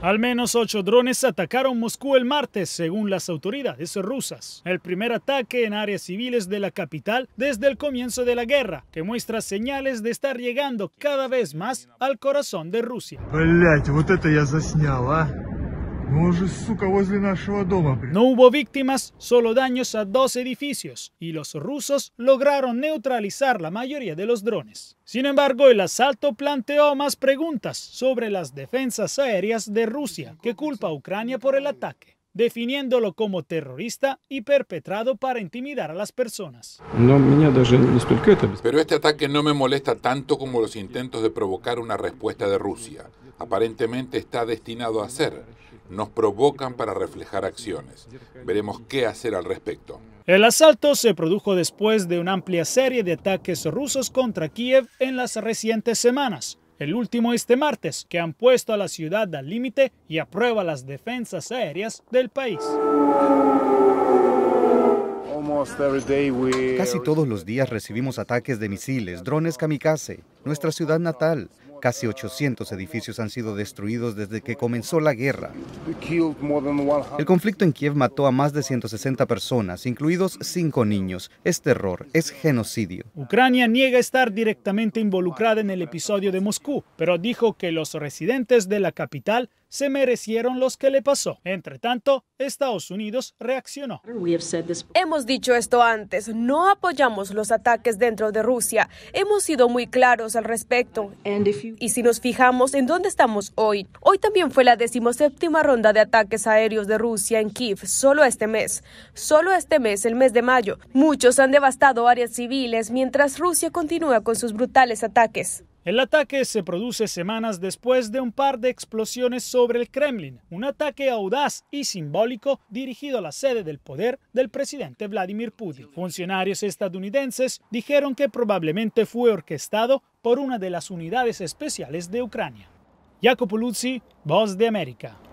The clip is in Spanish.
Al menos ocho drones atacaron Moscú el martes, según las autoridades rusas. El primer ataque en áreas civiles de la capital desde el comienzo de la guerra, que muestra señales de estar llegando cada vez más al corazón de Rusia. No hubo víctimas, solo daños a dos edificios, y los rusos lograron neutralizar la mayoría de los drones. Sin embargo, el asalto planteó más preguntas sobre las defensas aéreas de Rusia, que culpa a Ucrania por el ataque definiéndolo como terrorista y perpetrado para intimidar a las personas. Pero este ataque no me molesta tanto como los intentos de provocar una respuesta de Rusia. Aparentemente está destinado a ser. Nos provocan para reflejar acciones. Veremos qué hacer al respecto. El asalto se produjo después de una amplia serie de ataques rusos contra Kiev en las recientes semanas el último este martes, que han puesto a la ciudad al límite y aprueba las defensas aéreas del país. Casi todos los días recibimos ataques de misiles, drones kamikaze, nuestra ciudad natal, Casi 800 edificios han sido destruidos desde que comenzó la guerra. El conflicto en Kiev mató a más de 160 personas, incluidos cinco niños. Es terror, es genocidio. Ucrania niega estar directamente involucrada en el episodio de Moscú, pero dijo que los residentes de la capital se merecieron los que le pasó. Entre tanto, Estados Unidos reaccionó. Hemos dicho esto antes, no apoyamos los ataques dentro de Rusia. Hemos sido muy claros al respecto. Y si nos fijamos en dónde estamos hoy, hoy también fue la decimoséptima ronda de ataques aéreos de Rusia en Kiev, solo este mes. Solo este mes, el mes de mayo. Muchos han devastado áreas civiles mientras Rusia continúa con sus brutales ataques. El ataque se produce semanas después de un par de explosiones sobre el Kremlin, un ataque audaz y simbólico dirigido a la sede del poder del presidente Vladimir Putin. Funcionarios estadounidenses dijeron que probablemente fue orquestado por una de las unidades especiales de Ucrania. Jacopo Luzzi, Voz de América.